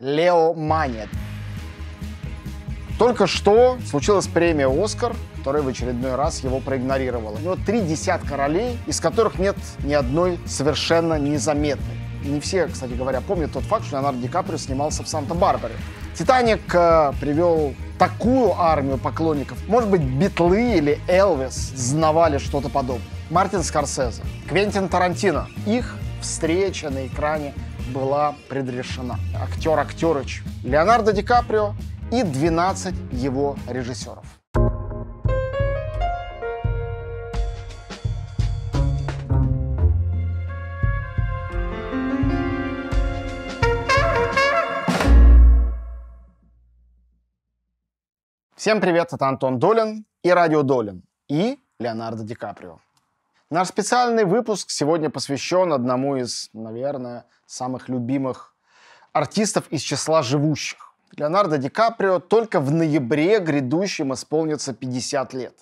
Лео Манет. Только что случилась премия «Оскар», которая в очередной раз его проигнорировала. У него три десятка ролей, из которых нет ни одной совершенно незаметной. не все, кстати говоря, помнят тот факт, что Леонардо Ди Каприо снимался в «Санта-Барбаре». «Титаник» э, привел такую армию поклонников. Может быть, Битлы или Элвис знавали что-то подобное. Мартин Скорсезе, Квентин Тарантино. Их встреча на экране была предрешена. Актер Актерыч, Леонардо Ди Каприо и 12 его режиссеров. Всем привет, это Антон Долин и Радио Долин и Леонардо Ди Каприо. Наш специальный выпуск сегодня посвящен одному из, наверное, самых любимых артистов из числа живущих. Леонардо Ди Каприо только в ноябре грядущем исполнится 50 лет.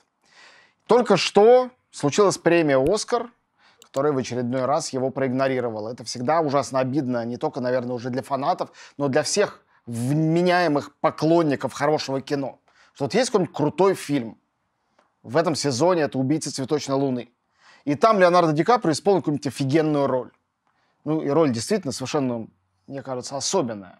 Только что случилась премия «Оскар», которая в очередной раз его проигнорировала. Это всегда ужасно обидно, не только, наверное, уже для фанатов, но для всех вменяемых поклонников хорошего кино. Что вот есть какой-нибудь крутой фильм. В этом сезоне это «Убийца цветочной луны». И там Леонардо Ди Каприо исполнил какую-нибудь офигенную роль. Ну, и роль действительно совершенно, мне кажется, особенная.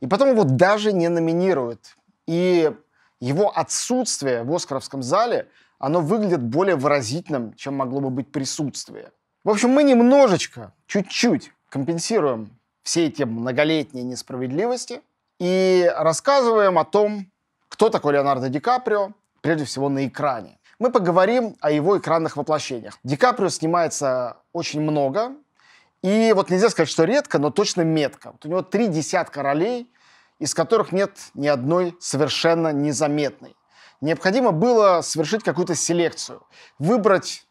И потом его даже не номинируют. И его отсутствие в «Оскаровском зале», оно выглядит более выразительным, чем могло бы быть присутствие. В общем, мы немножечко, чуть-чуть компенсируем все эти многолетние несправедливости и рассказываем о том, кто такой Леонардо Ди Каприо, прежде всего на экране. Мы поговорим о его экранных воплощениях. Ди Каприо снимается очень много, и вот нельзя сказать, что редко, но точно метко. Вот у него три десятка ролей, из которых нет ни одной совершенно незаметной. Необходимо было совершить какую-то селекцию, выбрать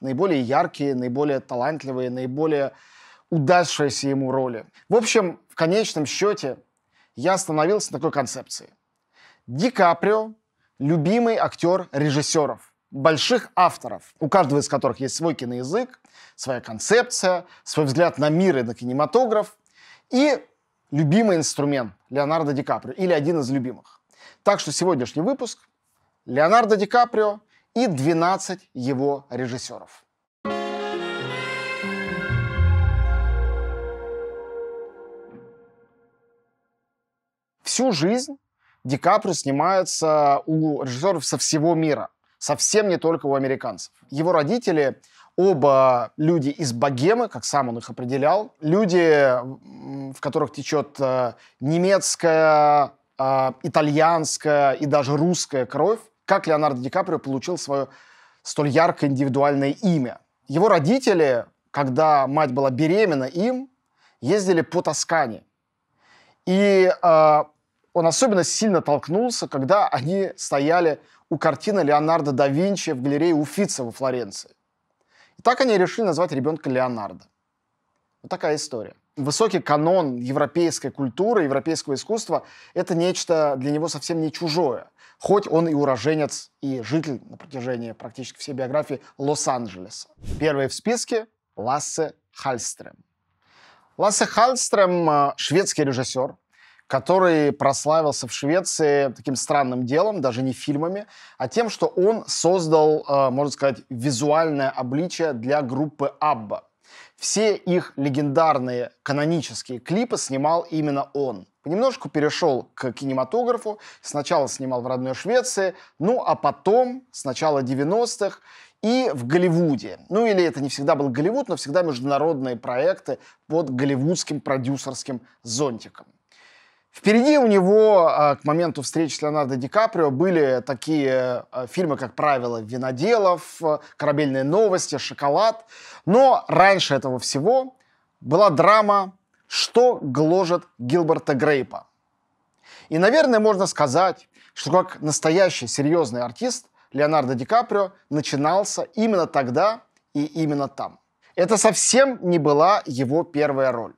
наиболее яркие, наиболее талантливые, наиболее удавшиеся ему роли. В общем, в конечном счете я остановился на такой концепции. Ди Каприо любимый актер режиссеров, больших авторов, у каждого из которых есть свой киноязык, своя концепция, свой взгляд на мир и на кинематограф, и любимый инструмент Леонардо Ди Каприо, или один из любимых. Так что сегодняшний выпуск – Леонардо Ди Каприо и 12 его режиссеров. Всю жизнь Ди Каприо снимается у режиссеров со всего мира, совсем не только у американцев. Его родители оба люди из богемы, как сам он их определял, люди, в которых течет э, немецкая, э, итальянская и даже русская кровь. Как Леонардо Ди Каприо получил свое столь яркое индивидуальное имя? Его родители, когда мать была беременна им, ездили по Тоскане. И э, он особенно сильно толкнулся, когда они стояли у картины Леонардо да Винчи в галерее Уфица во Флоренции. И так они решили назвать ребенка Леонардо. Вот такая история. Высокий канон европейской культуры, европейского искусства – это нечто для него совсем не чужое. Хоть он и уроженец, и житель на протяжении практически всей биографии Лос-Анджелеса. Первый в списке – Лассе Хальстрем. Лассе Хальстрем э, – шведский режиссер, который прославился в Швеции таким странным делом, даже не фильмами, а тем, что он создал, э, можно сказать, визуальное обличие для группы Абба. Все их легендарные канонические клипы снимал именно он. Понемножку перешел к кинематографу, сначала снимал в родной Швеции, ну а потом, с начала 90-х, и в Голливуде. Ну или это не всегда был Голливуд, но всегда международные проекты под голливудским продюсерским зонтиком. Впереди у него а, к моменту встречи с Леонардо Ди Каприо были такие а, фильмы, как правило, «Виноделов», а, «Корабельные новости», «Шоколад». Но раньше этого всего была драма «Что гложет Гилберта Грейпа». И, наверное, можно сказать, что как настоящий серьезный артист Леонардо Ди Каприо начинался именно тогда и именно там. Это совсем не была его первая роль.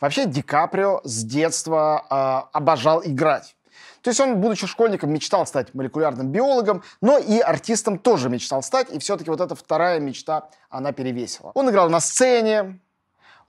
Вообще Ди Каприо с детства э, обожал играть. То есть он, будучи школьником, мечтал стать молекулярным биологом, но и артистом тоже мечтал стать, и все-таки вот эта вторая мечта, она перевесила. Он играл на сцене,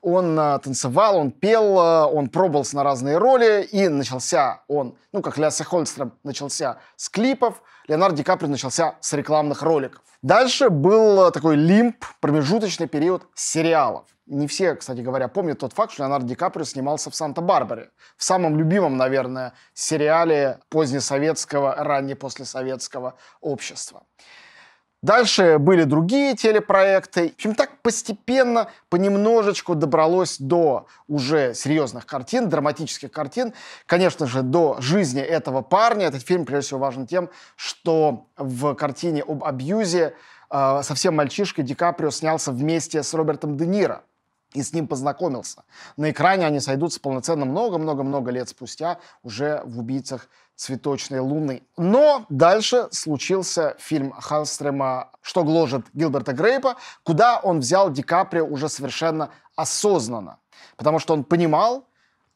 он а, танцевал, он пел, а, он пробовался на разные роли, и начался он, ну, как Ляса Хольстром начался с клипов, Леонардо Ди Каприо начался с рекламных роликов. Дальше был такой лимп, промежуточный период сериалов не все, кстати говоря, помнят тот факт, что Леонардо Ди Каприо снимался в «Санта-Барбаре». В самом любимом, наверное, сериале позднесоветского, послесоветского общества. Дальше были другие телепроекты. В общем, так постепенно, понемножечку добралось до уже серьезных картин, драматических картин. Конечно же, до жизни этого парня. Этот фильм, прежде всего, важен тем, что в картине об абьюзе э, совсем мальчишкой Ди Каприо снялся вместе с Робертом Де Ниро и с ним познакомился. На экране они сойдутся полноценно много-много-много лет спустя уже в «Убийцах цветочной луны». Но дальше случился фильм Халстрема «Что гложет Гилберта Грейпа», куда он взял Ди Каприо уже совершенно осознанно, потому что он понимал,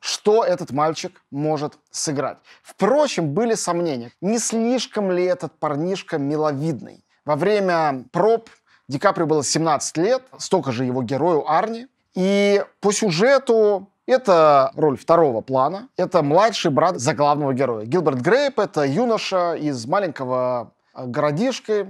что этот мальчик может сыграть. Впрочем, были сомнения, не слишком ли этот парнишка миловидный. Во время проб Ди Каприо было 17 лет, столько же его герою Арни – и по сюжету это роль второго плана. Это младший брат за главного героя. Гилберт Грейп — это юноша из маленького э, городишка,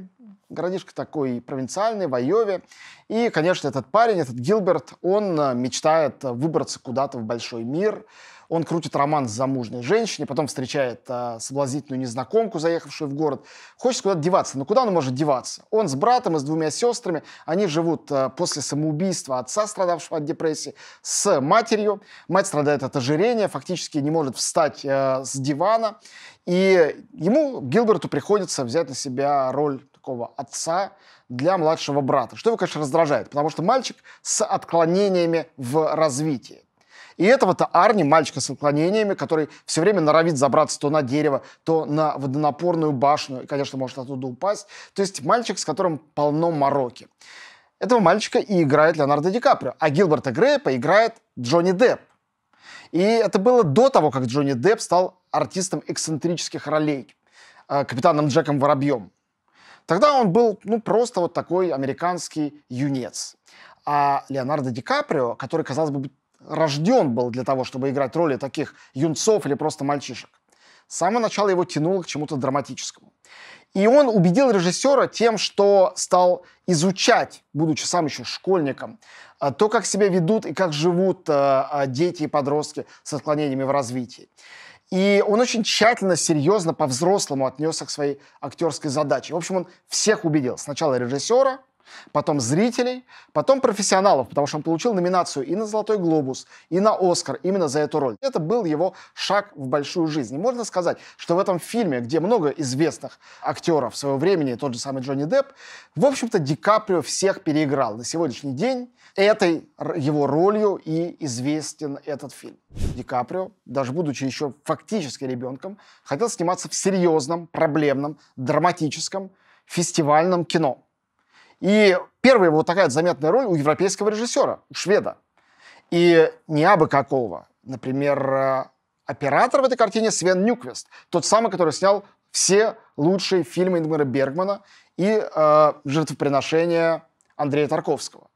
городишко такой провинциальный, в Айове. И, конечно, этот парень, этот Гилберт, он э, мечтает э, выбраться куда-то в большой мир, он крутит роман с замужней женщиной, потом встречает а, соблазнительную незнакомку, заехавшую в город. Хочет куда-то деваться. Но куда он может деваться? Он с братом и с двумя сестрами. Они живут а, после самоубийства отца, страдавшего от депрессии, с матерью. Мать страдает от ожирения, фактически не может встать а, с дивана. И ему, Гилберту, приходится взять на себя роль такого отца для младшего брата, что его, конечно, раздражает, потому что мальчик с отклонениями в развитии. И этого-то Арни, мальчика с отклонениями, который все время норовит забраться то на дерево, то на водонапорную башню, и, конечно, может оттуда упасть. То есть мальчик, с которым полно мороки. Этого мальчика и играет Леонардо Ди Каприо, а Гилберта Грейпа играет Джонни Депп. И это было до того, как Джонни Депп стал артистом эксцентрических ролей, а, капитаном Джеком Воробьем. Тогда он был ну, просто вот такой американский юнец. А Леонардо Ди Каприо, который, казалось бы, рожден был для того, чтобы играть роли таких юнцов или просто мальчишек. С самого начала его тянуло к чему-то драматическому. И он убедил режиссера тем, что стал изучать, будучи сам еще школьником, а, то, как себя ведут и как живут а, а, дети и подростки с отклонениями в развитии. И он очень тщательно, серьезно, по-взрослому отнесся к своей актерской задаче. В общем, он всех убедил. Сначала режиссера, потом зрителей, потом профессионалов, потому что он получил номинацию и на «Золотой глобус», и на «Оскар» именно за эту роль. Это был его шаг в большую жизнь. И можно сказать, что в этом фильме, где много известных актеров своего времени, тот же самый Джонни Депп, в общем-то, Ди Каприо всех переиграл. На сегодняшний день этой его ролью и известен этот фильм. Ди Каприо, даже будучи еще фактически ребенком, хотел сниматься в серьезном, проблемном, драматическом фестивальном кино. И первая вот такая заметная роль у европейского режиссера, у шведа. И не абы какого. Например, э, оператор в этой картине Свен Нюквест, тот самый, который снял все лучшие фильмы Ингмара Бергмана и э, жертвоприношение Андрея Тарковского.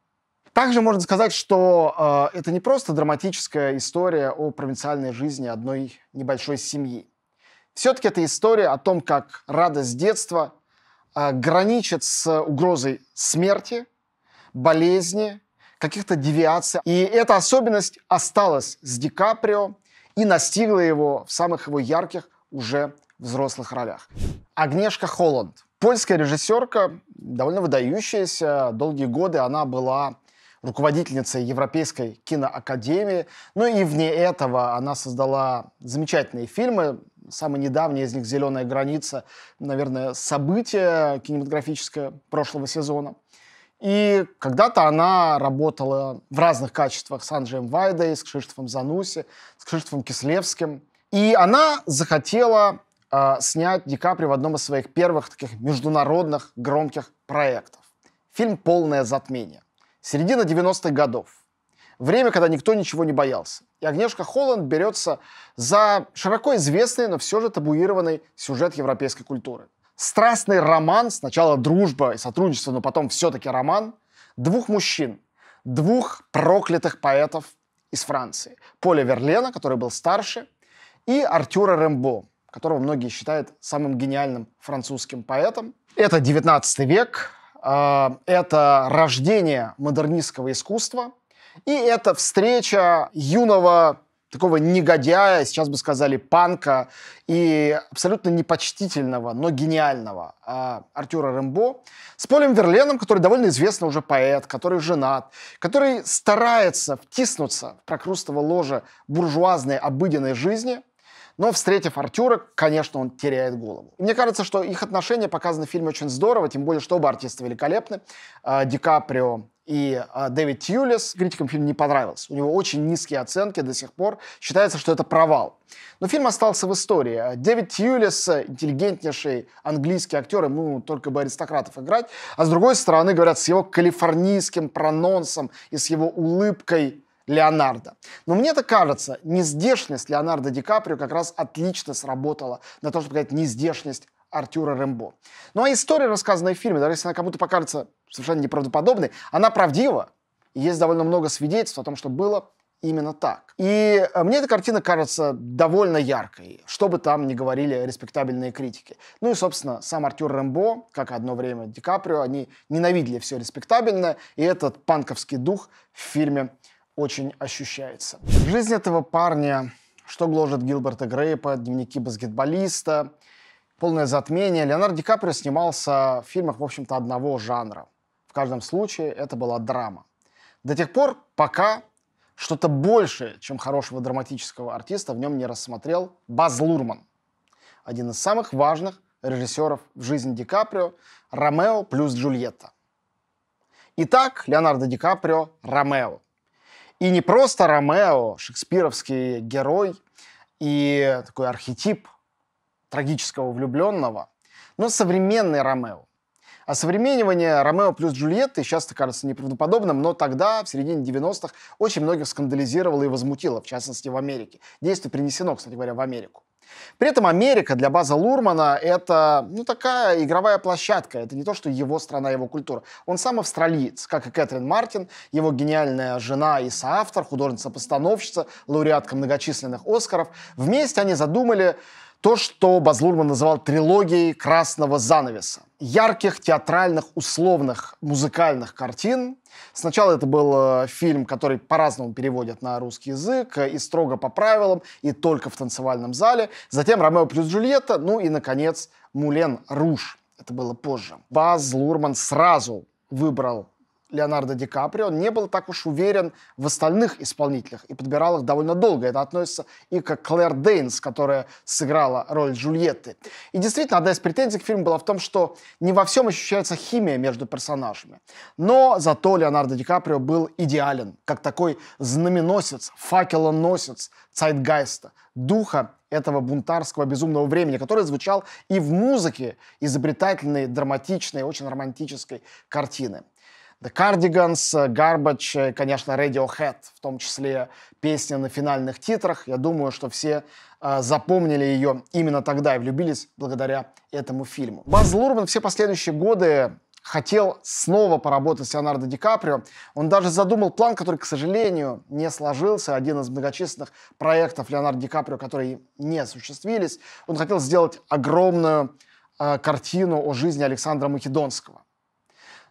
Также можно сказать, что э, это не просто драматическая история о провинциальной жизни одной небольшой семьи. Все-таки это история о том, как радость детства а, граничит с угрозой смерти, болезни, каких-то девиаций. И эта особенность осталась с Ди Каприо и настигла его в самых его ярких уже взрослых ролях. Агнешка Холланд. Польская режиссерка, довольно выдающаяся. Долгие годы она была руководительницей Европейской киноакадемии. Ну и вне этого она создала замечательные фильмы, самое недавнее из них «Зеленая граница», наверное, событие кинематографическое прошлого сезона. И когда-то она работала в разных качествах с Анджеем Вайдой, с Кшиштофом Зануси, с Кшиштофом Кислевским. И она захотела э, снять Ди Капри в одном из своих первых таких международных громких проектов. Фильм «Полное затмение». Середина 90-х годов. Время, когда никто ничего не боялся и Агнешка Холланд берется за широко известный, но все же табуированный сюжет европейской культуры. Страстный роман, сначала дружба и сотрудничество, но потом все-таки роман, двух мужчин, двух проклятых поэтов из Франции. Поля Верлена, который был старше, и Артюра Рембо, которого многие считают самым гениальным французским поэтом. Это 19 век, а, это рождение модернистского искусства – и это встреча юного такого негодяя, сейчас бы сказали, панка и абсолютно непочтительного, но гениального э, а, Артюра Рэмбо с Полем Верленом, который довольно известный уже поэт, который женат, который старается втиснуться в прокрустово ложе буржуазной обыденной жизни, но, встретив Артюра, конечно, он теряет голову. Мне кажется, что их отношения показаны в фильме очень здорово, тем более, что оба артиста великолепны. Э, Ди Каприо и э, Дэвид Тьюлис критикам фильм не понравился. У него очень низкие оценки до сих пор. Считается, что это провал. Но фильм остался в истории. А, Дэвид Тьюлис, э, интеллигентнейший английский актер, ему только бы аристократов играть. А с другой стороны, говорят, с его калифорнийским прононсом и с его улыбкой Леонардо. Но мне это кажется, нездешность Леонардо Ди Каприо как раз отлично сработала на то, чтобы сказать нездешность Артюра Рэмбо. Ну а история, рассказанная в фильме, даже если она кому-то покажется совершенно неправдоподобной, она правдива. И есть довольно много свидетельств о том, что было именно так. И э, мне эта картина кажется довольно яркой, что бы там ни говорили респектабельные критики. Ну и, собственно, сам Артюр Рэмбо, как одно время Ди Каприо, они ненавидели все респектабельное, и этот панковский дух в фильме очень ощущается. Жизнь этого парня, что гложет Гилберта Грейпа, дневники баскетболиста, полное затмение. Леонардо Ди Каприо снимался в фильмах, в общем-то, одного жанра. В каждом случае это была драма. До тех пор, пока что-то большее, чем хорошего драматического артиста в нем не рассмотрел Баз Лурман. Один из самых важных режиссеров в жизни Ди Каприо – Ромео плюс Джульетта. Итак, Леонардо Ди Каприо – Ромео. И не просто Ромео, шекспировский герой и такой архетип трагического влюбленного, но современный Ромео. А современнивание Ромео плюс Джульетты сейчас, часто кажется неправдоподобным, но тогда, в середине 90-х, очень многих скандализировало и возмутило, в частности, в Америке. Действие принесено, кстати говоря, в Америку. При этом Америка для База Лурмана это ну, такая игровая площадка, это не то, что его страна, его культура. Он сам австралиец, как и Кэтрин Мартин, его гениальная жена и соавтор, художница-постановщица, лауреатка многочисленных Оскаров. Вместе они задумали то, что Базлурман называл трилогией красного занавеса. Ярких, театральных, условных, музыкальных картин. Сначала это был э, фильм, который по-разному переводят на русский язык, э, и строго по правилам, и только в танцевальном зале. Затем «Ромео плюс Джульетта», ну и, наконец, «Мулен Руж». Это было позже. Баз Лурман сразу выбрал Леонардо Ди Каприо не был так уж уверен в остальных исполнителях и подбирал их довольно долго. Это относится и к Клэр Дейнс, которая сыграла роль Джульетты. И действительно, одна из претензий к фильму была в том, что не во всем ощущается химия между персонажами. Но зато Леонардо Ди Каприо был идеален, как такой знаменосец, факелоносец Цайтгайста, духа этого бунтарского безумного времени, который звучал и в музыке изобретательной, драматичной, очень романтической картины. The Cardigans, э, Garbage, э, конечно, Radiohead, в том числе песня на финальных титрах. Я думаю, что все э, запомнили ее именно тогда и влюбились благодаря этому фильму. Баз Лурман все последующие годы хотел снова поработать с Леонардо Ди Каприо. Он даже задумал план, который, к сожалению, не сложился. Один из многочисленных проектов Леонардо Ди Каприо, которые не осуществились. Он хотел сделать огромную э, картину о жизни Александра Македонского.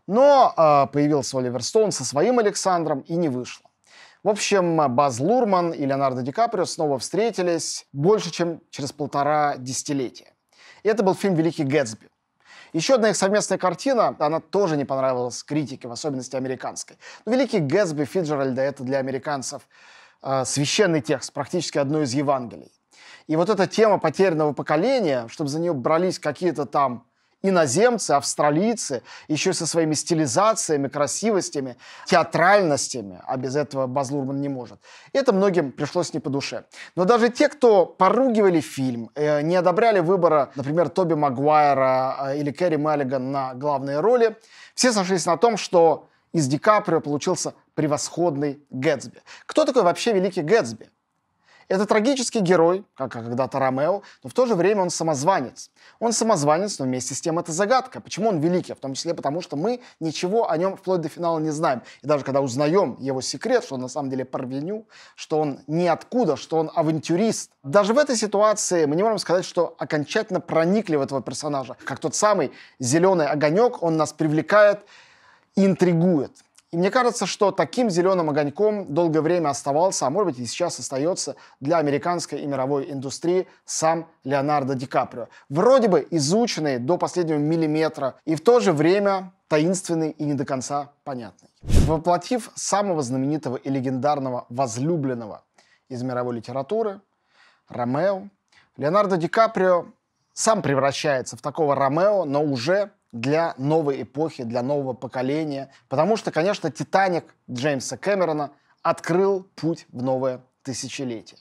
Но э, появился Оливер Стоун со своим Александром и не вышло. В общем, Баз Лурман и Леонардо Ди Каприо снова встретились больше, чем через полтора десятилетия. И это был фильм «Великий Гэтсби». Еще одна их совместная картина, она тоже не понравилась критике, в особенности американской. Но «Великий Гэтсби» Фиджеральда — это для американцев э, священный текст, практически одно из Евангелий. И вот эта тема потерянного поколения, чтобы за нее брались какие-то там иноземцы, австралийцы, еще со своими стилизациями, красивостями, театральностями, а без этого Базлурман не может. Это многим пришлось не по душе. Но даже те, кто поругивали фильм, э, не одобряли выбора, например, Тоби Магуайра э, или Кэрри Маллиган на главные роли, все сошлись на том, что из Ди Каприо получился превосходный Гэтсби. Кто такой вообще великий Гэтсби? Это трагический герой, как когда-то Ромео, но в то же время он самозванец. Он самозванец, но вместе с тем это загадка. Почему он великий? В том числе потому, что мы ничего о нем вплоть до финала не знаем. И даже когда узнаем его секрет, что он на самом деле парвеню, что он ниоткуда, что он авантюрист. Даже в этой ситуации мы не можем сказать, что окончательно проникли в этого персонажа. Как тот самый зеленый огонек, он нас привлекает и интригует. И мне кажется, что таким зеленым огоньком долгое время оставался, а может быть и сейчас остается для американской и мировой индустрии сам Леонардо Ди Каприо. Вроде бы изученный до последнего миллиметра и в то же время таинственный и не до конца понятный. Воплотив самого знаменитого и легендарного возлюбленного из мировой литературы, Ромео, Леонардо Ди Каприо сам превращается в такого Ромео, но уже для новой эпохи, для нового поколения. Потому что, конечно, «Титаник» Джеймса Кэмерона открыл путь в новое тысячелетие.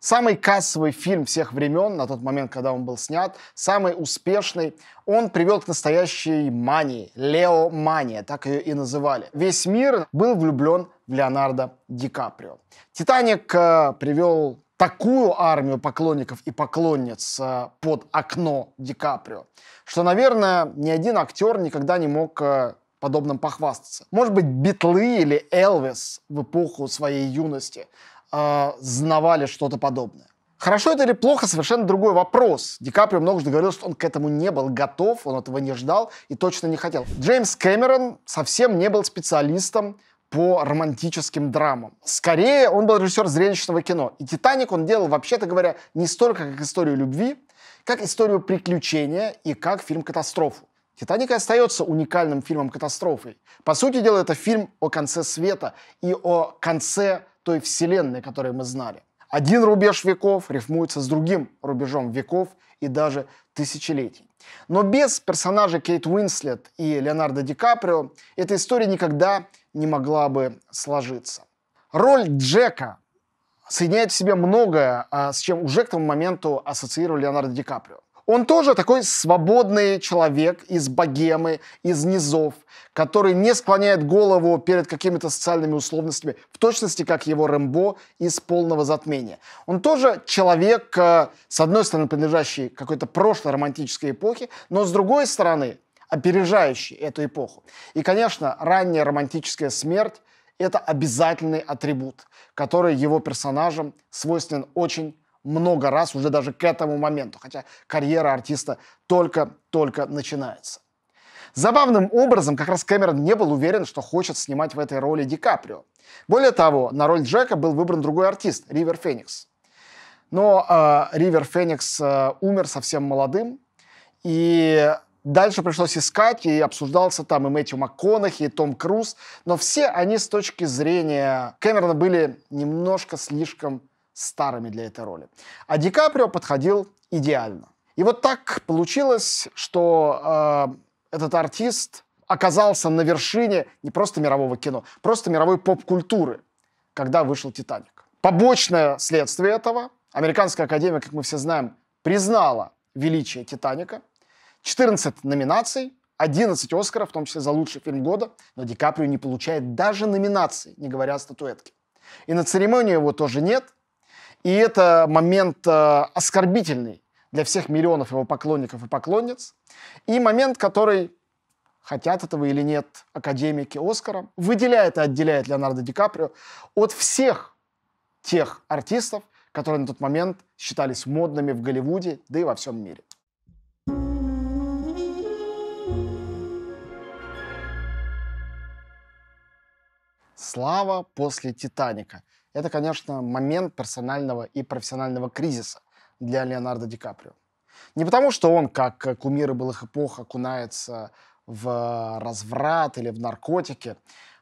Самый кассовый фильм всех времен на тот момент, когда он был снят, самый успешный, он привел к настоящей мании, Лео-мания, так ее и называли. Весь мир был влюблен в Леонардо Ди Каприо. «Титаник» э, привел такую армию поклонников и поклонниц э, под окно Ди Каприо, что, наверное, ни один актер никогда не мог э, подобным похвастаться. Может быть, Битлы или Элвис в эпоху своей юности э, знавали что-то подобное. Хорошо это или плохо, совершенно другой вопрос. Ди Каприо многожды говорил, что он к этому не был готов, он этого не ждал и точно не хотел. Джеймс Кэмерон совсем не был специалистом по романтическим драмам. Скорее, он был режиссер зрелищного кино. И «Титаник» он делал, вообще-то говоря, не столько как историю любви, как историю приключения и как фильм-катастрофу. «Титаник» и остается уникальным фильмом-катастрофой. По сути дела, это фильм о конце света и о конце той вселенной, которую мы знали. Один рубеж веков рифмуется с другим рубежом веков и даже тысячелетий. Но без персонажа Кейт Уинслет и Леонардо Ди Каприо эта история никогда не могла бы сложиться. Роль Джека соединяет в себе многое, а, с чем уже к тому моменту ассоциировал Леонардо Ди Каприо. Он тоже такой свободный человек из богемы, из низов, который не склоняет голову перед какими-то социальными условностями, в точности как его Рэмбо из «Полного затмения». Он тоже человек, э, с одной стороны, принадлежащий какой-то прошлой романтической эпохе, но с другой стороны, опережающий эту эпоху. И, конечно, ранняя романтическая смерть – это обязательный атрибут, который его персонажам свойственен очень много раз уже даже к этому моменту, хотя карьера артиста только-только начинается. Забавным образом, как раз Кэмерон не был уверен, что хочет снимать в этой роли Ди Каприо. Более того, на роль Джека был выбран другой артист, Ривер Феникс. Но э, Ривер Феникс э, умер совсем молодым, и дальше пришлось искать, и обсуждался там и Мэтью МакКонахи, и Том Круз, но все они с точки зрения Кэмерона были немножко слишком старыми для этой роли. А Ди Каприо подходил идеально. И вот так получилось, что э, этот артист оказался на вершине не просто мирового кино, просто мировой поп-культуры, когда вышел «Титаник». Побочное следствие этого – Американская академия, как мы все знаем, признала величие «Титаника». 14 номинаций, 11 «Оскаров», в том числе за лучший фильм года, но Ди Каприо не получает даже номинации, не говоря о статуэтке. И на церемонии его тоже нет, и это момент э, оскорбительный для всех миллионов его поклонников и поклонниц. И момент, который, хотят этого или нет, академики Оскара, выделяет и отделяет Леонардо Ди Каприо от всех тех артистов, которые на тот момент считались модными в Голливуде, да и во всем мире. Слава после «Титаника» это, конечно, момент персонального и профессионального кризиса для Леонардо Ди Каприо. Не потому, что он, как кумиры былых эпох, окунается в разврат или в наркотики.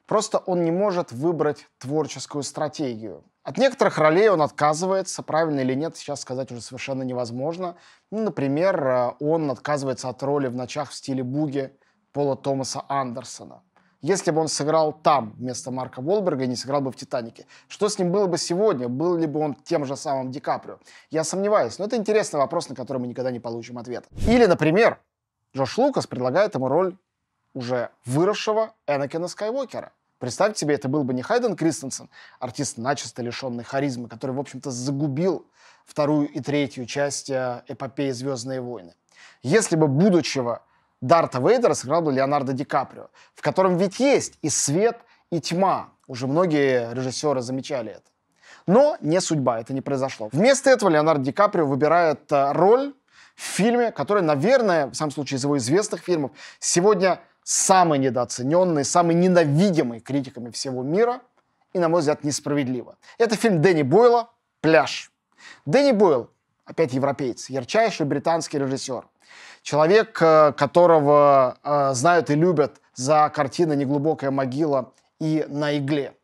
Просто он не может выбрать творческую стратегию. От некоторых ролей он отказывается, правильно или нет, сейчас сказать уже совершенно невозможно. Ну, например, э, он отказывается от роли в «Ночах в стиле буги» Пола Томаса Андерсона если бы он сыграл там вместо Марка Волберга и не сыграл бы в «Титанике». Что с ним было бы сегодня? Был ли бы он тем же самым Ди Каприо? Я сомневаюсь, но это интересный вопрос, на который мы никогда не получим ответа. Или, например, Джош Лукас предлагает ему роль уже выросшего Энакина Скайуокера. Представьте себе, это был бы не Хайден Кристенсен, артист, начисто лишенный харизмы, который, в общем-то, загубил вторую и третью часть э, эпопеи «Звездные войны». Если бы будущего Дарта Вейдера сыграл бы Леонардо Ди Каприо, в котором ведь есть и свет, и тьма. Уже многие режиссеры замечали это. Но не судьба, это не произошло. Вместо этого Леонардо Ди Каприо выбирает э, роль в фильме, который, наверное, в самом случае из его известных фильмов, сегодня самый недооцененный, самый ненавидимый критиками всего мира и, на мой взгляд, несправедливо. Это фильм Дэнни Бойла «Пляж». Дэнни Бойл, опять европеец, ярчайший британский режиссер – Человек, э, которого э, знают и любят за картины «Неглубокая могила» и «На игле».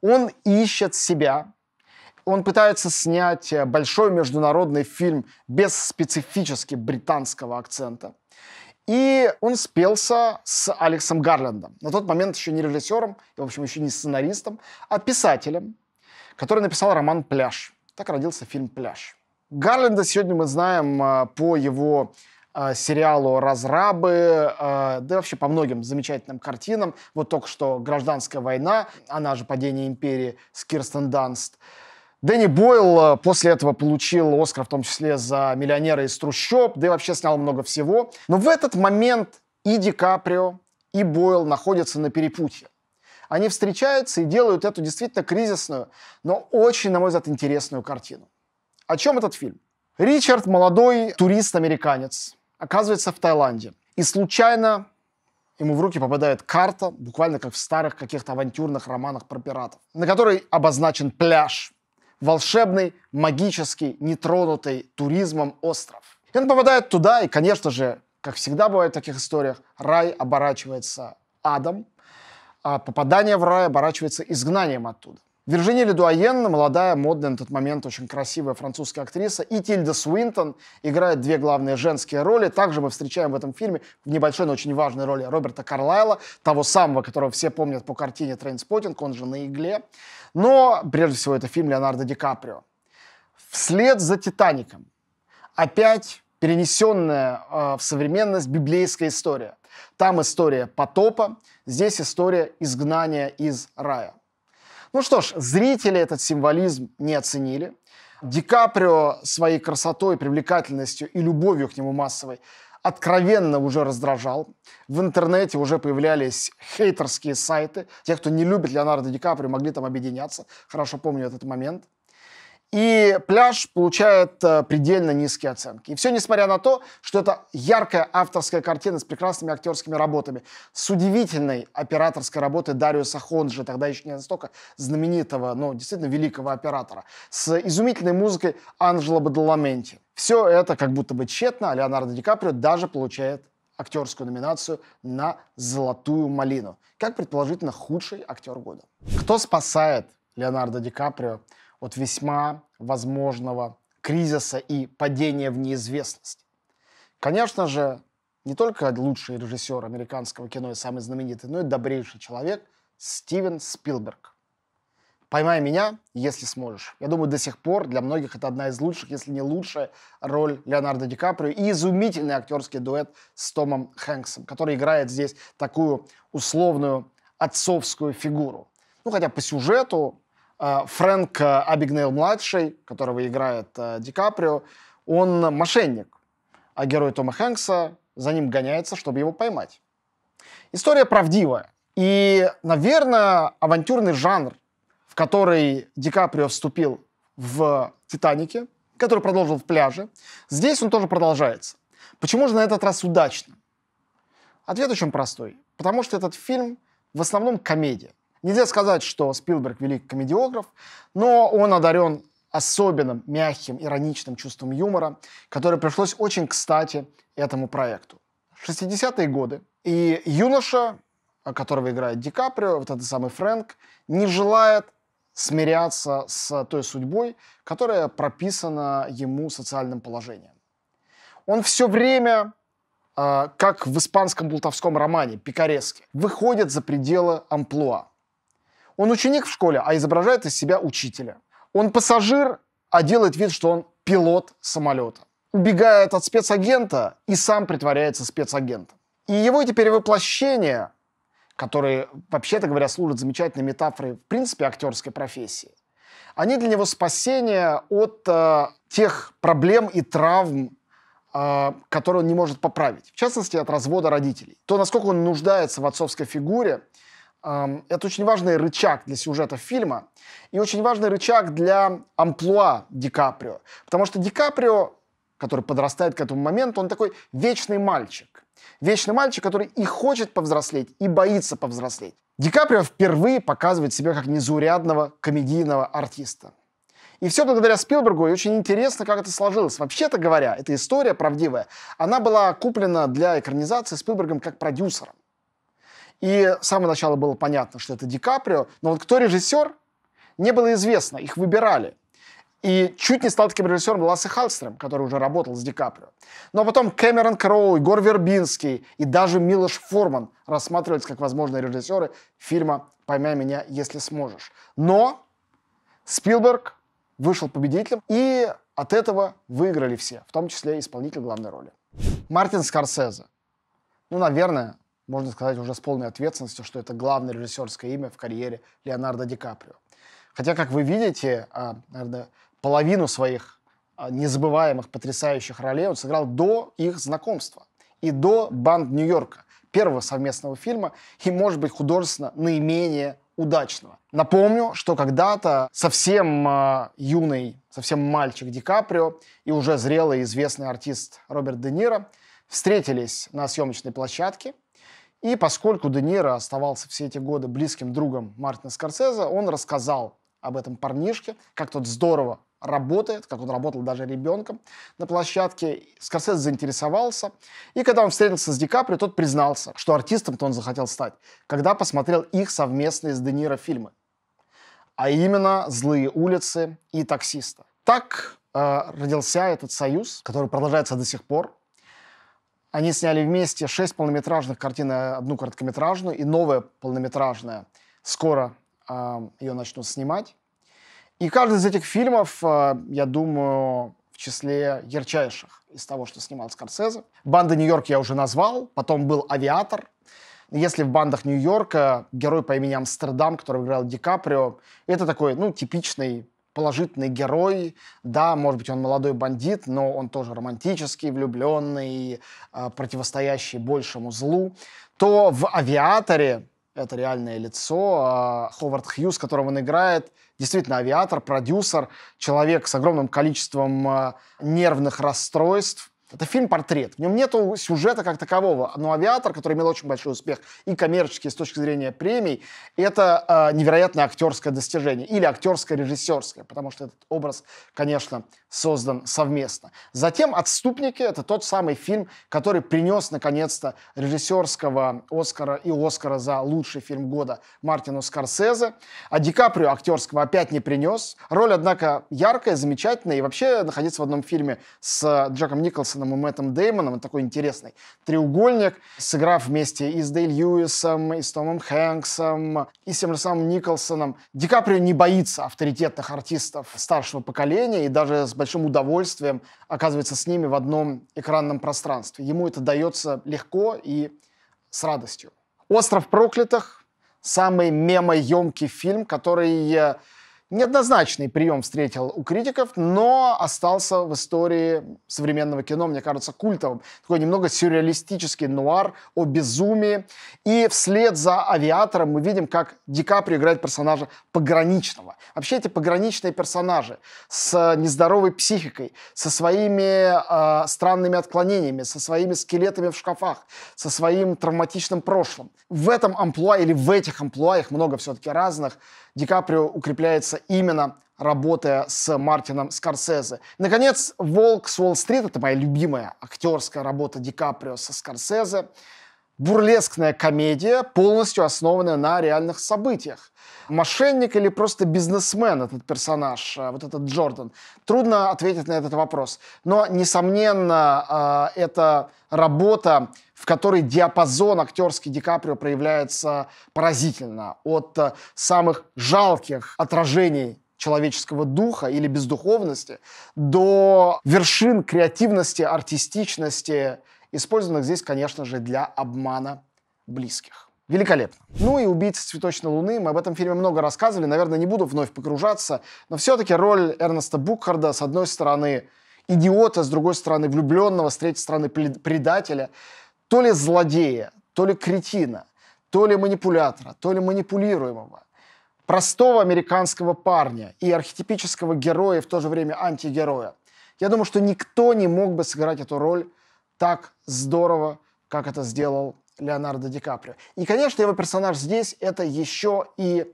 Он ищет себя, он пытается снять э, большой международный фильм без специфически британского акцента. И он спелся с Алексом Гарлендом. На тот момент еще не режиссером, и, в общем, еще не сценаристом, а писателем, который написал роман «Пляж». Так родился фильм «Пляж». Гарленда сегодня мы знаем по его а, сериалу «Разрабы», а, да вообще по многим замечательным картинам. Вот только что «Гражданская война», она же «Падение империи» с Кирстен Данст. Дэнни Бойл а, после этого получил Оскар, в том числе за «Миллионера из трущоб», да и вообще снял много всего. Но в этот момент и Ди Каприо, и Бойл находятся на перепутье. Они встречаются и делают эту действительно кризисную, но очень, на мой взгляд, интересную картину. О чем этот фильм? Ричард – молодой турист-американец, оказывается в Таиланде. И случайно ему в руки попадает карта, буквально как в старых каких-то авантюрных романах про пиратов, на которой обозначен пляж. Волшебный, магический, нетронутый туризмом остров. И он попадает туда, и, конечно же, как всегда бывает в таких историях, рай оборачивается адом, а попадание в рай оборачивается изгнанием оттуда. Виржиния Ледуаен, молодая, модная на тот момент очень красивая французская актриса, и Тильда Суинтон играет две главные женские роли. Также мы встречаем в этом фильме в небольшой, но очень важной роли Роберта Карлайла, того самого, которого все помнят по картине «Трейнспотинг», он же на игле. Но, прежде всего, это фильм Леонардо Ди Каприо. Вслед за «Титаником» опять перенесенная э, в современность библейская история. Там история потопа, здесь история изгнания из рая – ну что ж, зрители этот символизм не оценили. Ди Каприо своей красотой, привлекательностью и любовью к нему массовой откровенно уже раздражал. В интернете уже появлялись хейтерские сайты. Те, кто не любит Леонардо Ди Каприо, могли там объединяться. Хорошо помню этот момент. И пляж получает э, предельно низкие оценки. И все несмотря на то, что это яркая авторская картина с прекрасными актерскими работами, с удивительной операторской работой Дариуса же тогда еще не настолько знаменитого, но действительно великого оператора, с изумительной музыкой Анжела Бадаламенти. Все это как будто бы тщетно, а Леонардо Ди Каприо даже получает актерскую номинацию на «Золотую малину», как, предположительно, худший актер года. Кто спасает Леонардо Ди Каприо от весьма возможного кризиса и падения в неизвестность. Конечно же, не только лучший режиссер американского кино и самый знаменитый, но и добрейший человек Стивен Спилберг. «Поймай меня, если сможешь». Я думаю, до сих пор для многих это одна из лучших, если не лучшая роль Леонардо Ди Каприо и изумительный актерский дуэт с Томом Хэнксом, который играет здесь такую условную отцовскую фигуру. Ну, хотя по сюжету а, Фрэнк э, Абигнейл-младший, которого играет э, Ди Каприо, он мошенник, а герой Тома Хэнкса за ним гоняется, чтобы его поймать. История правдивая. И, наверное, авантюрный жанр, в который Ди Каприо вступил в «Титанике», который продолжил в «Пляже», здесь он тоже продолжается. Почему же на этот раз удачно? Ответ очень простой. Потому что этот фильм в основном комедия. Нельзя сказать, что Спилберг великий комедиограф, но он одарен особенным, мягким, ироничным чувством юмора, которое пришлось очень кстати этому проекту. 60-е годы, и юноша, которого играет Ди Каприо, вот этот самый Фрэнк, не желает смиряться с той судьбой, которая прописана ему социальным положением. Он все время а, как в испанском бултовском романе «Пикареске», выходит за пределы амплуа. Он ученик в школе, а изображает из себя учителя. Он пассажир, а делает вид, что он пилот самолета. Убегает от спецагента и сам притворяется спецагентом. И его теперь перевоплощения, которые, вообще-то говоря, служат замечательной метафорой, в принципе, актерской профессии, они для него спасение от э, тех проблем и травм, э, которые он не может поправить. В частности, от развода родителей. То, насколько он нуждается в отцовской фигуре – это очень важный рычаг для сюжета фильма и очень важный рычаг для амплуа Ди Каприо. Потому что Ди Каприо, который подрастает к этому моменту, он такой вечный мальчик. Вечный мальчик, который и хочет повзрослеть, и боится повзрослеть. Ди Каприо впервые показывает себя как незаурядного комедийного артиста. И все благодаря Спилбергу, и очень интересно, как это сложилось. Вообще-то говоря, эта история правдивая, она была куплена для экранизации Спилбергом как продюсером. И с самого начала было понятно, что это Ди Каприо, но вот кто режиссер, не было известно, их выбирали. И чуть не стал таким режиссером Лассе Хальстрем, который уже работал с Ди Каприо. Но потом Кэмерон Кроу, Егор Вербинский и даже Милош Форман рассматривались как возможные режиссеры фильма «Поймай меня, если сможешь». Но Спилберг вышел победителем, и от этого выиграли все, в том числе исполнитель главной роли. Мартин Скорсезе. Ну, наверное, можно сказать уже с полной ответственностью, что это главное режиссерское имя в карьере Леонардо Ди Каприо. Хотя, как вы видите, а, наверное, половину своих а, незабываемых, потрясающих ролей он сыграл до их знакомства и до «Банд Нью-Йорка», первого совместного фильма и, может быть, художественно наименее удачного. Напомню, что когда-то совсем а, юный, совсем мальчик Ди Каприо и уже зрелый известный артист Роберт Де Ниро встретились на съемочной площадке – и поскольку Де Ниро оставался все эти годы близким другом Мартина Скорсезе, он рассказал об этом парнишке, как тот здорово работает, как он работал даже ребенком на площадке. Скорсезе заинтересовался. И когда он встретился с Ди Каприо, тот признался, что артистом-то он захотел стать, когда посмотрел их совместные с Де Ниро фильмы. А именно «Злые улицы» и «Таксиста». Так э, родился этот союз, который продолжается до сих пор. Они сняли вместе шесть полнометражных картин, э, одну короткометражную и новая полнометражная. Скоро э, а, ее начнут снимать. И каждый из этих фильмов, э, я думаю, в числе ярчайших из того, что снимал Скорсезе. «Банда Нью-Йорк» я уже назвал, потом был «Авиатор», если в бандах Нью-Йорка герой по имени Амстердам, который играл Ди Каприо, это такой, ну, типичный положительный герой. Да, может быть, он молодой бандит, но он тоже романтический, влюбленный, а, противостоящий большему злу. То в «Авиаторе» это реальное лицо. А, Ховард Хьюз, которого он играет, действительно авиатор, продюсер, человек с огромным количеством а, нервных расстройств, это фильм-портрет. В нем нет сюжета как такового. Но «Авиатор», который имел очень большой успех и коммерческий с точки зрения премий, это э, невероятное актерское достижение. Или актерское, режиссерское. Потому что этот образ, конечно, создан совместно. Затем «Отступники» — это тот самый фильм, который принес, наконец-то, режиссерского Оскара и Оскара за лучший фильм года Мартину Скорсезе. А Ди Каприо актерского опять не принес. Роль, однако, яркая, замечательная. И вообще находиться в одном фильме с э, Джеком Николсоном Хартманом и Мэттом Деймоном. Такой интересный треугольник, сыграв вместе и с Дейл Льюисом, и с Томом Хэнксом, и с тем же самым Николсоном. Ди Каприо не боится авторитетных артистов старшего поколения и даже с большим удовольствием оказывается с ними в одном экранном пространстве. Ему это дается легко и с радостью. «Остров проклятых» — самый мемоемкий фильм, который э, неоднозначный прием встретил у критиков, но остался в истории современного кино, мне кажется, культовым. Такой немного сюрреалистический нуар о безумии. И вслед за «Авиатором» мы видим, как Ди Каприо играет персонажа пограничного. Вообще эти пограничные персонажи с нездоровой психикой, со своими э, странными отклонениями, со своими скелетами в шкафах, со своим травматичным прошлым. В этом амплуа или в этих амплуа, их много все-таки разных, Ди Каприо укрепляется именно работая с Мартином Скорсезе. наконец, «Волк с Уолл-стрит» — это моя любимая актерская работа Ди Каприо со Скорсезе бурлескная комедия, полностью основанная на реальных событиях. Мошенник или просто бизнесмен этот персонаж, э, вот этот Джордан? Трудно ответить на этот вопрос. Но, несомненно, э, это работа, в которой диапазон актерский Ди Каприо проявляется поразительно. От э, самых жалких отражений человеческого духа или бездуховности до вершин креативности, артистичности, использованных здесь, конечно же, для обмана близких. Великолепно. Ну и «Убийца цветочной луны». Мы об этом фильме много рассказывали, наверное, не буду вновь погружаться, но все-таки роль Эрнеста Букхарда, с одной стороны, идиота, с другой стороны, влюбленного, с третьей стороны, предателя, то ли злодея, то ли кретина, то ли манипулятора, то ли манипулируемого – простого американского парня и архетипического героя, и в то же время антигероя. Я думаю, что никто не мог бы сыграть эту роль так здорово, как это сделал Леонардо Ди Каприо. И, конечно, его персонаж здесь — это еще и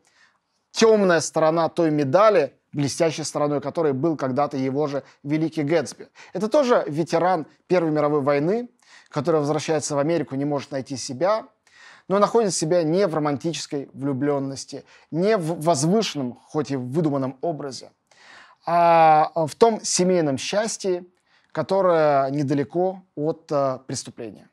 темная сторона той медали, блестящей стороной которой был когда-то его же великий Гэтсби. Это тоже ветеран Первой мировой войны, который возвращается в Америку, не может найти себя, но находит себя не в романтической влюбленности, не в возвышенном, хоть и выдуманном образе, а в том семейном счастье, которая недалеко от э, преступления.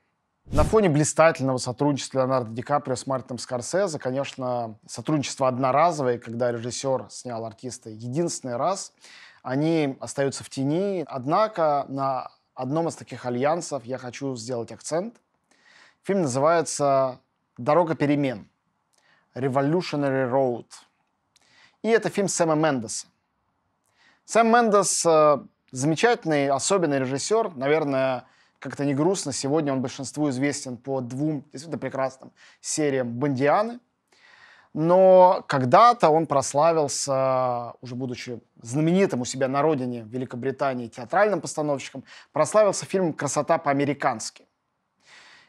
На фоне блистательного сотрудничества Леонардо Ди Каприо с Мартином Скорсезе, конечно, сотрудничество одноразовое, когда режиссер снял артиста единственный раз, они остаются в тени. Однако на одном из таких альянсов я хочу сделать акцент. Фильм называется «Дорога перемен» «Revolutionary Road». И это фильм Сэма Мендеса. Сэм Мендес э, Замечательный, особенный режиссер, наверное, как-то не грустно, сегодня он большинству известен по двум действительно прекрасным сериям «Бондианы», но когда-то он прославился, уже будучи знаменитым у себя на родине в Великобритании театральным постановщиком, прославился фильмом «Красота по-американски».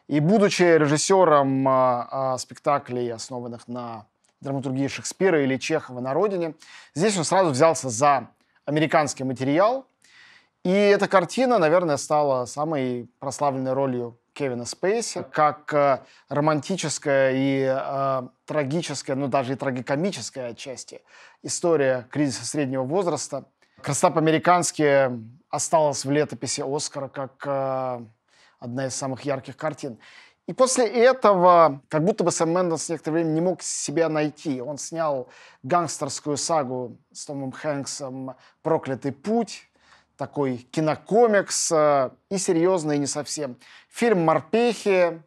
И будучи режиссером а, а, спектаклей, основанных на драматургии Шекспира или Чехова на родине, здесь он сразу взялся за американский материал – и эта картина, наверное, стала самой прославленной ролью Кевина Спейси, как э, романтическая и э, трагическая, ну даже и трагикомическая отчасти, история кризиса среднего возраста. «Красота осталась в летописи Оскара как э, одна из самых ярких картин. И после этого, как будто бы Сэм Мендес некоторое время не мог себя найти. Он снял гангстерскую сагу с Томом Хэнксом «Проклятый путь», такой кинокомикс э, и серьезный, и не совсем. Фильм «Морпехи»,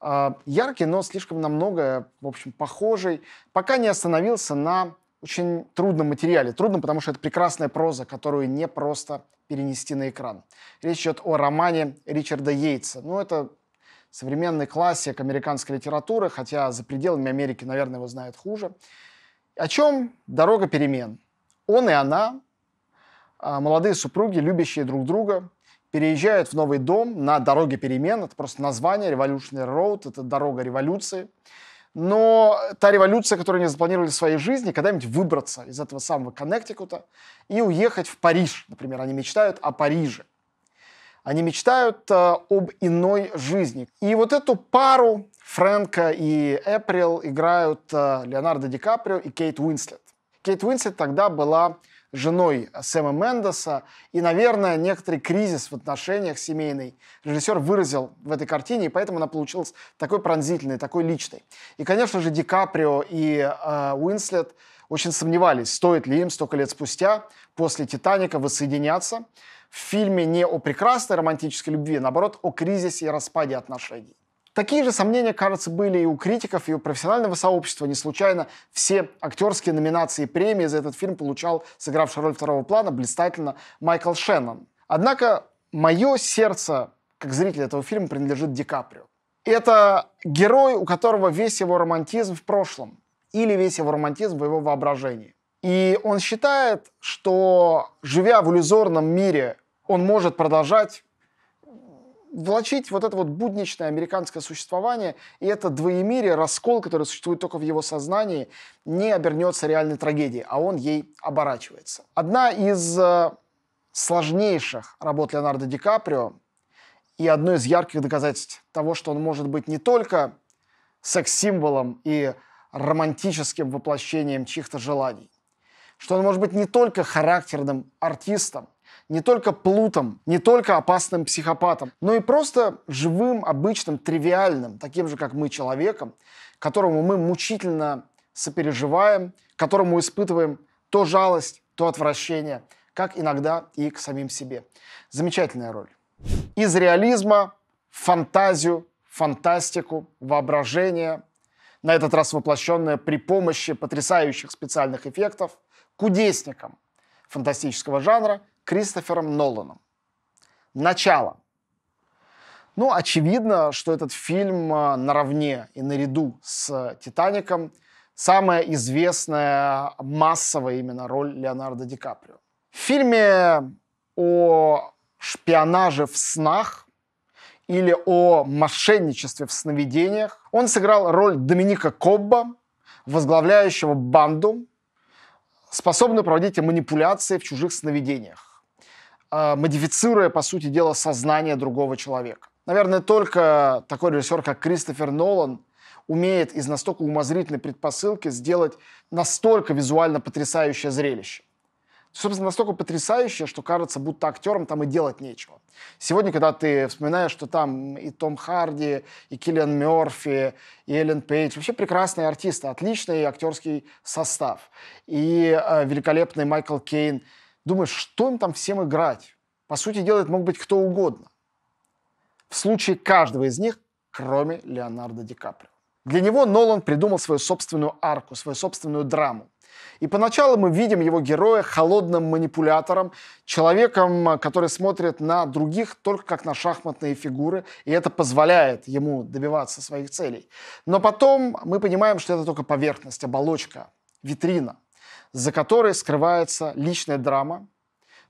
э, яркий, но слишком намного, в общем, похожий, пока не остановился на очень трудном материале. Трудно, потому что это прекрасная проза, которую не просто перенести на экран. Речь идет о романе Ричарда Йейтса. Ну, это современный классик американской литературы, хотя за пределами Америки, наверное, его знают хуже. О чем «Дорога перемен»? Он и она а, молодые супруги, любящие друг друга, переезжают в новый дом на дороге перемен. Это просто название Revolutionary Road, это дорога революции. Но та революция, которую они запланировали в своей жизни, когда-нибудь выбраться из этого самого Коннектикута и уехать в Париж, например. Они мечтают о Париже. Они мечтают э, об иной жизни. И вот эту пару Фрэнка и Эприл играют э, Леонардо Ди Каприо и Кейт Уинслет. Кейт Уинслет тогда была женой Сэма Мендеса. И, наверное, некоторый кризис в отношениях семейный режиссер выразил в этой картине, и поэтому она получилась такой пронзительной, такой личной. И, конечно же, Ди Каприо и э, Уинслет очень сомневались, стоит ли им столько лет спустя после «Титаника» воссоединяться в фильме не о прекрасной романтической любви, а наоборот, о кризисе и распаде отношений. Такие же сомнения, кажется, были и у критиков, и у профессионального сообщества. Не случайно все актерские номинации и премии за этот фильм получал, сыгравший роль второго плана, блистательно Майкл Шеннон. Однако мое сердце, как зритель этого фильма, принадлежит Ди Каприо. Это герой, у которого весь его романтизм в прошлом или весь его романтизм в его воображении. И он считает, что, живя в иллюзорном мире, он может продолжать влачить вот это вот будничное американское существование и это двоемирие, раскол, который существует только в его сознании, не обернется реальной трагедией, а он ей оборачивается. Одна из э, сложнейших работ Леонардо Ди Каприо и одно из ярких доказательств того, что он может быть не только секс-символом и романтическим воплощением чьих-то желаний, что он может быть не только характерным артистом, не только плутом, не только опасным психопатом, но и просто живым, обычным, тривиальным, таким же, как мы, человеком, которому мы мучительно сопереживаем, которому испытываем то жалость, то отвращение, как иногда и к самим себе. Замечательная роль. Из реализма в фантазию, фантастику, воображение, на этот раз воплощенное при помощи потрясающих специальных эффектов, кудесником фантастического жанра – Кристофером Ноланом. Начало. Ну, очевидно, что этот фильм а, наравне и наряду с «Титаником» самая известная массовая именно роль Леонардо Ди Каприо. В фильме о шпионаже в снах или о мошенничестве в сновидениях он сыграл роль Доминика Кобба, возглавляющего банду, способную проводить манипуляции в чужих сновидениях. А, модифицируя, по сути дела, сознание другого человека. Наверное, только такой режиссер, как Кристофер Нолан, умеет из настолько умозрительной предпосылки сделать настолько визуально потрясающее зрелище. Собственно, настолько потрясающее, что кажется, будто актером там и делать нечего. Сегодня, когда ты вспоминаешь, что там и Том Харди, и Киллиан Мерфи, и Эллен Пейдж, вообще прекрасные артисты, отличный актерский состав, и э, великолепный Майкл Кейн – Думаешь, что им там всем играть? По сути дела, это мог быть кто угодно. В случае каждого из них, кроме Леонардо Ди Каприо. Для него Нолан придумал свою собственную арку, свою собственную драму. И поначалу мы видим его героя холодным манипулятором, человеком, который смотрит на других только как на шахматные фигуры, и это позволяет ему добиваться своих целей. Но потом мы понимаем, что это только поверхность, оболочка, витрина за которой скрывается личная драма,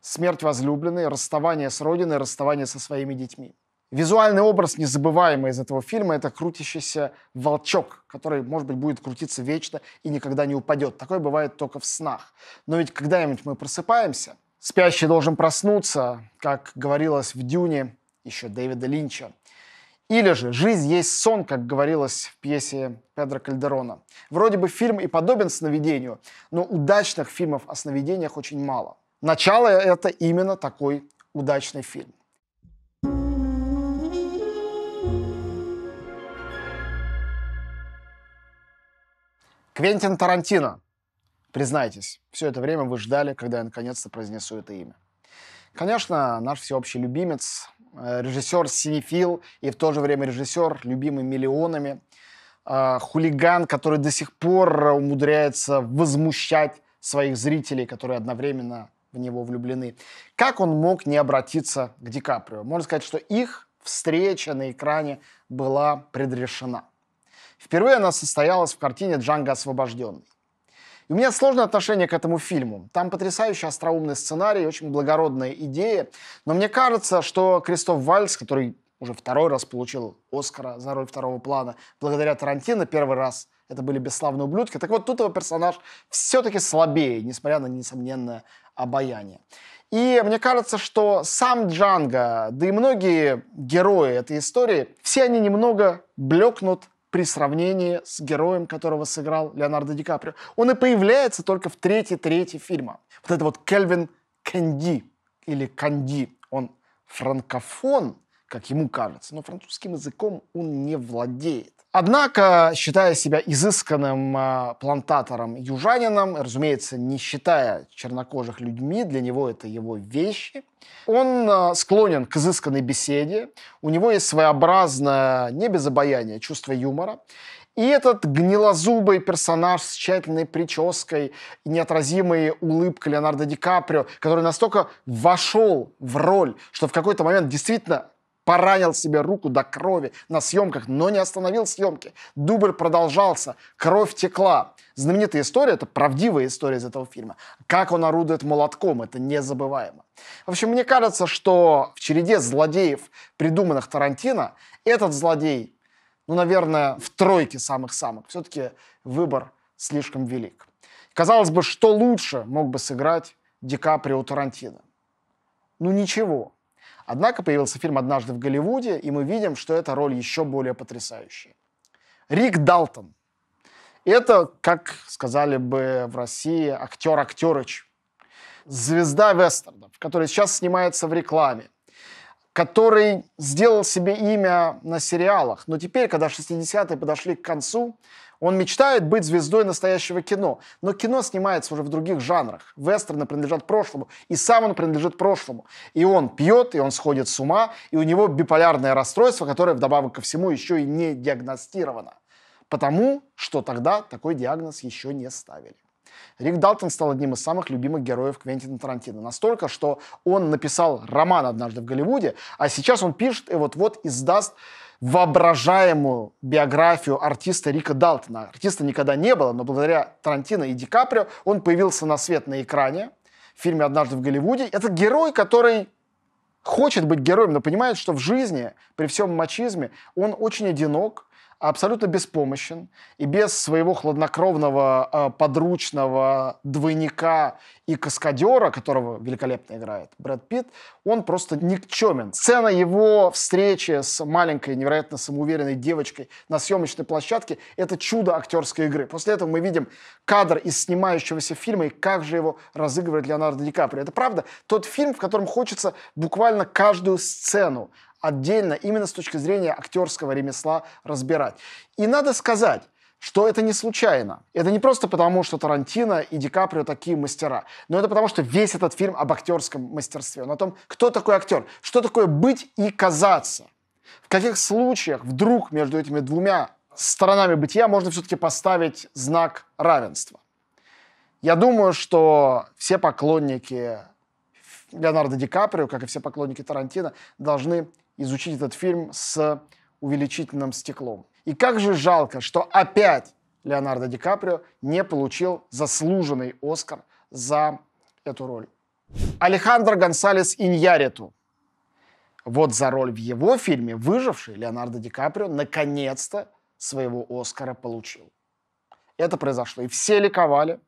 смерть возлюбленной, расставание с родиной, расставание со своими детьми. Визуальный образ незабываемый из этого фильма – это крутящийся волчок, который, может быть, будет крутиться вечно и никогда не упадет. Такое бывает только в снах. Но ведь когда-нибудь мы просыпаемся, спящий должен проснуться, как говорилось в «Дюне» еще Дэвида Линча. Или же «Жизнь есть сон», как говорилось в пьесе Педро Кальдерона. Вроде бы фильм и подобен сновидению, но удачных фильмов о сновидениях очень мало. Начало – это именно такой удачный фильм. Квентин Тарантино. Признайтесь, все это время вы ждали, когда я наконец-то произнесу это имя. Конечно, наш всеобщий любимец, Э, режиссер синефил и в то же время режиссер, любимый миллионами, э, хулиган, который до сих пор умудряется возмущать своих зрителей, которые одновременно в него влюблены. Как он мог не обратиться к Ди Каприо? Можно сказать, что их встреча на экране была предрешена. Впервые она состоялась в картине «Джанго освобожденный». И у меня сложное отношение к этому фильму. Там потрясающий остроумный сценарий, очень благородная идея. Но мне кажется, что Кристоф Вальц, который уже второй раз получил Оскара за роль второго плана благодаря Тарантино, первый раз это были бесславные ублюдки. Так вот, тут его персонаж все-таки слабее, несмотря на несомненное обаяние. И мне кажется, что сам Джанго, да и многие герои этой истории, все они немного блекнут при сравнении с героем, которого сыграл Леонардо Ди Каприо. Он и появляется только в третьей трети фильма. Вот это вот Кельвин Кэнди или Канди, он франкофон, как ему кажется, но французским языком он не владеет. Однако, считая себя изысканным э, а, плантатором-южанином, разумеется, не считая чернокожих людьми, для него это его вещи, он э, склонен к изысканной беседе, у него есть своеобразное, не без обаяния, чувство юмора. И этот гнилозубый персонаж с тщательной прической, неотразимой улыбкой Леонардо Ди Каприо, который настолько вошел в роль, что в какой-то момент действительно поранил себе руку до крови на съемках, но не остановил съемки. Дубль продолжался, кровь текла. Знаменитая история, это правдивая история из этого фильма. Как он орудует молотком, это незабываемо. В общем, мне кажется, что в череде злодеев, придуманных Тарантино, этот злодей, ну, наверное, в тройке самых-самых. Все-таки выбор слишком велик. Казалось бы, что лучше мог бы сыграть Ди Каприо Тарантино? Ну, ничего. Однако появился фильм «Однажды в Голливуде», и мы видим, что эта роль еще более потрясающая. Рик Далтон. Это, как сказали бы в России, актер-актерыч. Звезда вестернов, который сейчас снимается в рекламе который сделал себе имя на сериалах. Но теперь, когда 60-е подошли к концу, он мечтает быть звездой настоящего кино, но кино снимается уже в других жанрах. Вестерны принадлежат прошлому, и сам он принадлежит прошлому. И он пьет, и он сходит с ума, и у него биполярное расстройство, которое вдобавок ко всему еще и не диагностировано. Потому что тогда такой диагноз еще не ставили. Рик Далтон стал одним из самых любимых героев Квентина Тарантино. Настолько, что он написал роман однажды в Голливуде, а сейчас он пишет и вот-вот издаст воображаемую биографию артиста Рика Далтона. Артиста никогда не было, но благодаря Тарантино и Ди Каприо он появился на свет на экране в фильме «Однажды в Голливуде». Это герой, который хочет быть героем, но понимает, что в жизни, при всем мачизме, он очень одинок, абсолютно беспомощен и без своего хладнокровного а, подручного двойника и каскадера, которого великолепно играет Брэд Питт, он просто никчемен. Сцена его встречи с маленькой, невероятно самоуверенной девочкой на съемочной площадке – это чудо актерской игры. После этого мы видим кадр из снимающегося фильма и как же его разыгрывает Леонардо Ди Каприо. Это правда тот фильм, в котором хочется буквально каждую сцену отдельно, именно с точки зрения актерского ремесла разбирать. И надо сказать, что это не случайно. Это не просто потому, что Тарантино и Ди Каприо такие мастера, но это потому, что весь этот фильм об актерском мастерстве, он о том, кто такой актер, что такое быть и казаться. В каких случаях вдруг между этими двумя сторонами бытия можно все-таки поставить знак равенства. Я думаю, что все поклонники Леонардо Ди Каприо, как и все поклонники Тарантино, должны изучить этот фильм с увеличительным стеклом. И как же жалко, что опять Леонардо Ди Каприо не получил заслуженный Оскар за эту роль. Алехандро Гонсалес Иньяриту. Вот за роль в его фильме «Выживший» Леонардо Ди Каприо наконец-то своего Оскара получил. Это произошло. И все ликовали.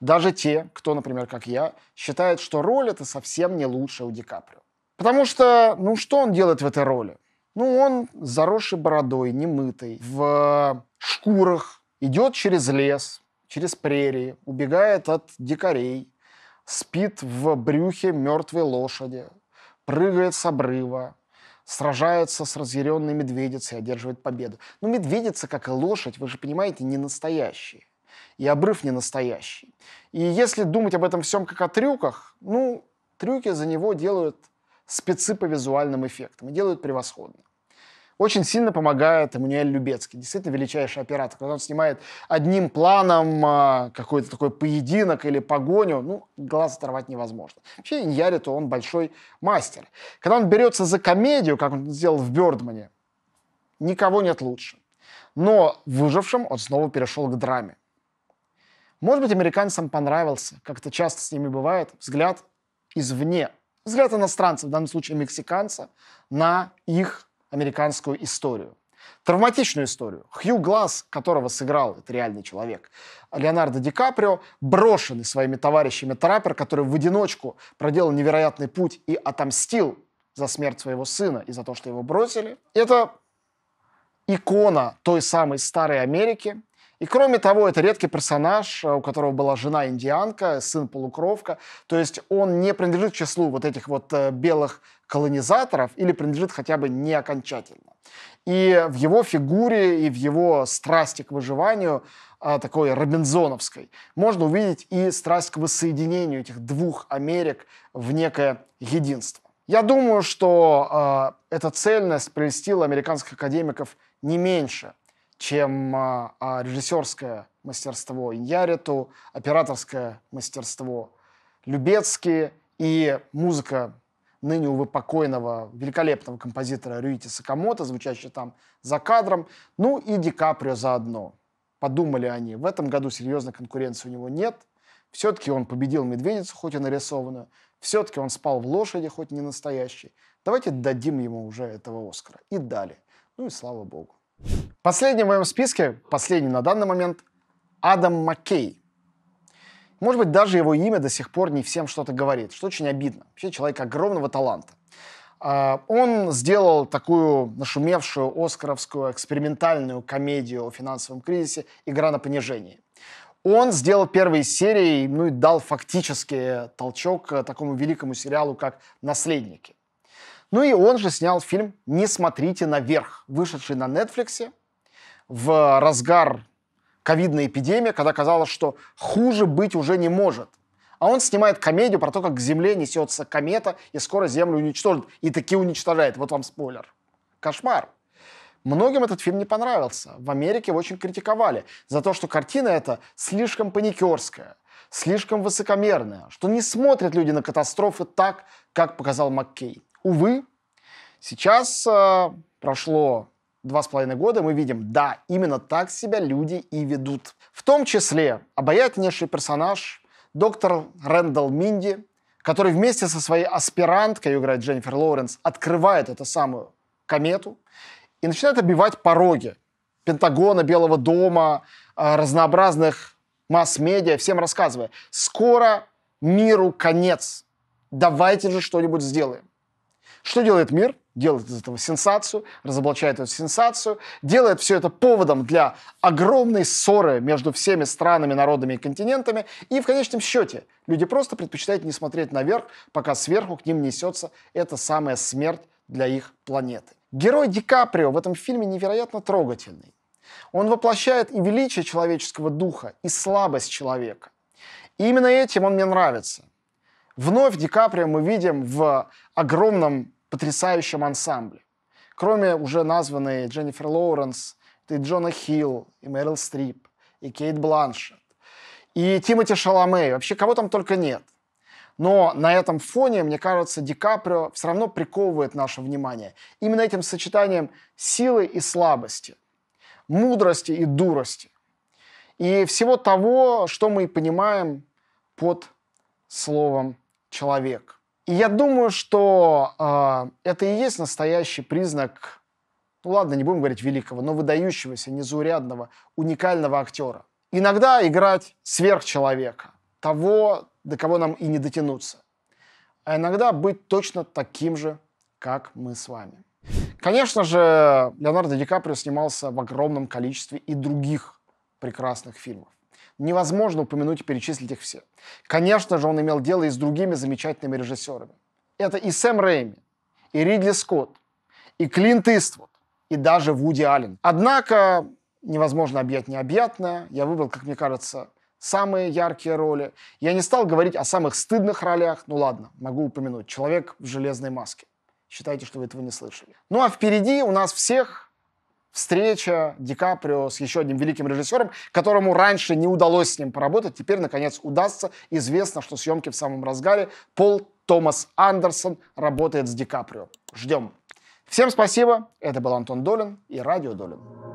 Даже те, кто, например, как я, считает, что роль это совсем не лучшая у Ди Каприо. Потому что, ну что он делает в этой роли? Ну, он с заросшей бородой, немытый, в шкурах, идет через лес, через прерии, убегает от дикарей, спит в брюхе мертвой лошади, прыгает с обрыва, сражается с разъяренной медведицей, одерживает победу. Ну медведица, как и лошадь, вы же понимаете, не настоящие. И обрыв не настоящий. И если думать об этом всем как о трюках, ну, трюки за него делают спецы по визуальным эффектам и делают превосходно. Очень сильно помогает Эммануэль Любецкий, действительно величайший оператор. Когда он снимает одним планом а, какой-то такой поединок или погоню, ну, глаз оторвать невозможно. Вообще Иньяри, то он большой мастер. Когда он берется за комедию, как он сделал в Бердмане, никого нет лучше. Но выжившим он снова перешел к драме. Может быть, американцам понравился, как это часто с ними бывает, взгляд извне взгляд иностранца, в данном случае мексиканца, на их американскую историю. Травматичную историю. Хью Глаз, которого сыграл, это реальный человек, Леонардо Ди Каприо, брошенный своими товарищами траппер, который в одиночку проделал невероятный путь и отомстил за смерть своего сына и за то, что его бросили. Это икона той самой старой Америки, и кроме того, это редкий персонаж, э, у которого была жена индианка, сын полукровка. То есть он не принадлежит к числу вот этих вот э, белых колонизаторов или принадлежит хотя бы не окончательно. И в его фигуре, и в его страсти к выживанию, а, такой робинзоновской, можно увидеть и страсть к воссоединению этих двух Америк в некое единство. Я думаю, что э, эта цельность прелестила американских академиков не меньше, чем а, а, режиссерское мастерство Иньяриту, операторское мастерство Любецки и музыка ныне, увы, покойного великолепного композитора Рюити Сакамото, звучащего там за кадром, ну и Ди Каприо заодно. Подумали они, в этом году серьезной конкуренции у него нет, все-таки он победил медведицу, хоть и нарисованную, все-таки он спал в лошади, хоть не настоящей. Давайте дадим ему уже этого Оскара. И дали. Ну и слава богу. Последний в моем списке, последний на данный момент, Адам Маккей. Может быть, даже его имя до сих пор не всем что-то говорит, что очень обидно. Вообще человек огромного таланта. А, он сделал такую нашумевшую оскаровскую экспериментальную комедию о финансовом кризисе «Игра на понижение». Он сделал первые серии, ну и дал фактически толчок такому великому сериалу, как «Наследники». Ну и он же снял фильм «Не смотрите наверх», вышедший на Netflix в разгар ковидной эпидемии, когда казалось, что хуже быть уже не может. А он снимает комедию про то, как к Земле несется комета и скоро Землю уничтожит. И таки уничтожает. Вот вам спойлер. Кошмар. Многим этот фильм не понравился. В Америке его очень критиковали за то, что картина эта слишком паникерская, слишком высокомерная, что не смотрят люди на катастрофы так, как показал Маккей. Увы, сейчас э, прошло два с половиной года мы видим, да, именно так себя люди и ведут. В том числе обаятельнейший персонаж, доктор Рэндалл Минди, который вместе со своей аспиранткой, играет Дженнифер Лоуренс, открывает эту самую комету и начинает обивать пороги Пентагона, Белого дома, э, разнообразных масс-медиа, всем рассказывая, скоро миру конец, давайте же что-нибудь сделаем. Что делает мир? делает из этого сенсацию, разоблачает эту сенсацию, делает все это поводом для огромной ссоры между всеми странами, народами и континентами. И в конечном счете люди просто предпочитают не смотреть наверх, пока сверху к ним несется эта самая смерть для их планеты. Герой Ди Каприо в этом фильме невероятно трогательный. Он воплощает и величие человеческого духа, и слабость человека. И именно этим он мне нравится. Вновь Ди Каприо мы видим в огромном потрясающем ансамбле. Кроме уже названной Дженнифер Лоуренс, и Джона Хилл, и Мэрил Стрип, и Кейт Бланшет, и Тимоти Шаломей. Вообще кого там только нет. Но на этом фоне, мне кажется, Ди Каприо все равно приковывает наше внимание. Именно этим сочетанием силы и слабости, мудрости и дурости. И всего того, что мы понимаем под словом «человек». И я думаю, что э, это и есть настоящий признак, ну ладно, не будем говорить великого, но выдающегося, незаурядного, уникального актера. Иногда играть сверхчеловека, того, до кого нам и не дотянуться. А иногда быть точно таким же, как мы с вами. Конечно же, Леонардо Ди Каприо снимался в огромном количестве и других прекрасных фильмов. Невозможно упомянуть и перечислить их все. Конечно же, он имел дело и с другими замечательными режиссерами. Это и Сэм Рэйми, и Ридли Скотт, и Клинт Иствуд, и даже Вуди Аллен. Однако невозможно объять необъятное. Я выбрал, как мне кажется, самые яркие роли. Я не стал говорить о самых стыдных ролях. Ну ладно, могу упомянуть. Человек в железной маске. Считайте, что вы этого не слышали. Ну а впереди у нас всех встреча Ди Каприо с еще одним великим режиссером, которому раньше не удалось с ним поработать, теперь, наконец, удастся. Известно, что съемки в самом разгаре. Пол Томас Андерсон работает с Ди Каприо. Ждем. Всем спасибо. Это был Антон Долин и Радио Долин.